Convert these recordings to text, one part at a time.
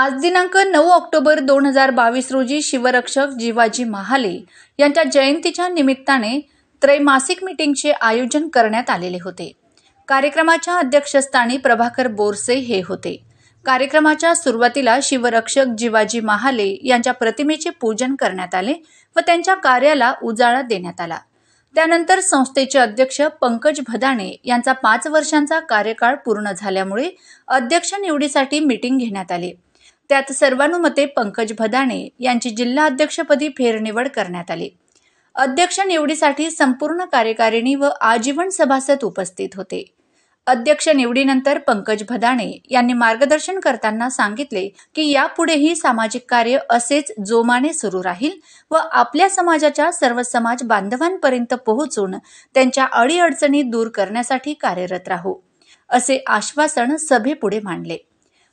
आज दिनांक नऊ ऑक्टोबर दोन हजार बावीस रोजी शिवरक्षक जिवाजी महाले यांच्या जयंतीच्या निमित्ताने त्रैमासिक मीटिंगचे आयोजन करण्यात आलेले होते कार्यक्रमाच्या अध्यक्षस्थानी प्रभाकर बोरसे हे होते कार्यक्रमाच्या सुरुवातीला शिवरक्षक जिवाजी महाले यांच्या प्रतिमेचे पूजन करण्यात आले व त्यांच्या कार्याला उजाळा देण्यात आला त्यानंतर संस्थेचे अध्यक्ष पंकज भदाणे यांचा पाच वर्षांचा कार्यकाळ पूर्ण झाल्यामुळे अध्यक्ष निवडीसाठी मिटिंग घेण्यात आली त्यात सर्वानुमते पंकज भदाणे यांची जिल्हा अध्यक्षपदी फेरनिवड करण्यात आली अध्यक्ष निवडीसाठी संपूर्ण कार्यकारिणी व आजीवन सभासद उपस्थित होते अध्यक्ष निवडीनंतर पंकज भदाणे यांनी मार्गदर्शन करताना सांगितले की यापुढेही सामाजिक कार्य असेच जोमाने सुरू राहील व आपल्या समाजाच्या सर्व समाज बांधवांपर्यंत पोहोचून त्यांच्या अडीअडचणी दूर करण्यासाठी कार्यरत राहू असे आश्वासन सभेपुढे मांडले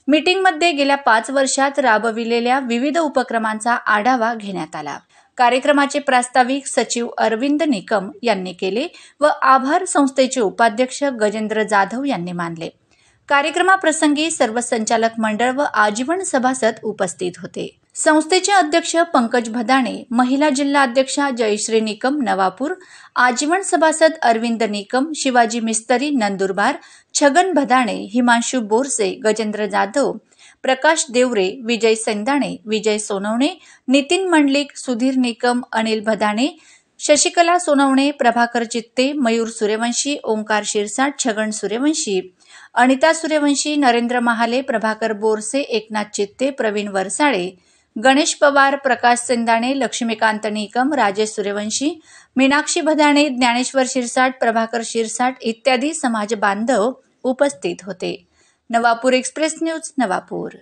मीटिंगमध्ये गेल्या पाच वर्षात राबविलेल्या विविध उपक्रमांचा आढावा घेण्यात आला कार्यक्रमाचे प्रास्ताविक सचिव अरविंद निकम यांनी केले व आभार संस्थेचे उपाध्यक्ष गजेंद्र जाधव यांनी मानले कार्यक्रमाप्रसंगी सर्व संचालक मंडळ व आजीवन सभासद उपस्थित होते संस्थेचे अध्यक्ष पंकज भदाणे महिला जिल्हा अध्यक्षा जयश्री निकम नवापूर आजीवन सभासद अरविंद निकम शिवाजी मिस्तरी नंदुरबार छगन भदाणे हिमांशू बोरसे गजेंद्र जाधव प्रकाश देवरे विजय सेंदाणे विजय सोनवणे नितीन मंडलिक सुधीर निकम अनिल भदाणे शशिकला सोनवणे प्रभाकर चित्ते मयूर सूर्यवंशी ओंकार शिरसाट छगन सूर्यवंशी अनिता सूर्यवंशी नरेंद्र महाले प्रभाकर बोरसे एकनाथ चित्ते प्रवीण वरसाळे गणेश पवार प्रकाश सिंदाणे लक्ष्मीकांत निकम राजेश सूर्यवंशी मीनाक्षी भदाणे ज्ञानेश्वर शिरसाट प्रभाकर शिरसाट इत्यादी समाज बांधव उपस्थित होते नवापूर एक्सप्रेस न्यूज नवापूर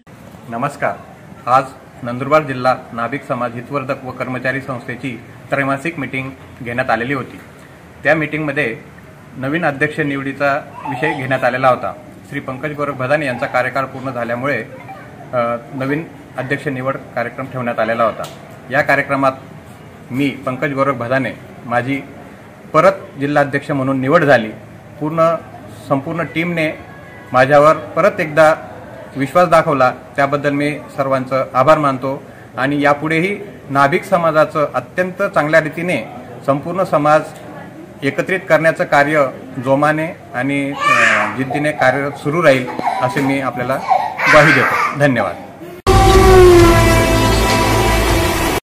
नमस्कार आज नंदुरबार जिल्हा नाभिक समाज हितवर्धक व कर्मचारी संस्थेची त्रैमासिक मीटिंग घेण्यात आलेली होती त्या मिटिंगमध्ये नवीन अध्यक्ष निवडीचा विषय घेण्यात आलेला होता श्री पंकज गोरख भदाने यांचा कार्यकाळ पूर्ण झाल्यामुळे नवीन अध्यक्ष निवड कार्यक्रम ठेवण्यात आलेला होता या कार्यक्रमात मी पंकज गौरव भदाने माझी परत जिल्हाध्यक्ष म्हणून निवड झाली पूर्ण संपूर्ण टीमने माझ्यावर परत एकदा विश्वास दाखवला त्याबद्दल मी सर्वांचं आभार मानतो आणि यापुढेही नाभिक समाजाचं अत्यंत चांगल्या रीतीने संपूर्ण समाज एकत्रित करण्याचं कार्य जोमाने आणि जिद्दीने कार्यरत सुरू राहील असे मी आपल्याला ग्वाही देतो धन्यवाद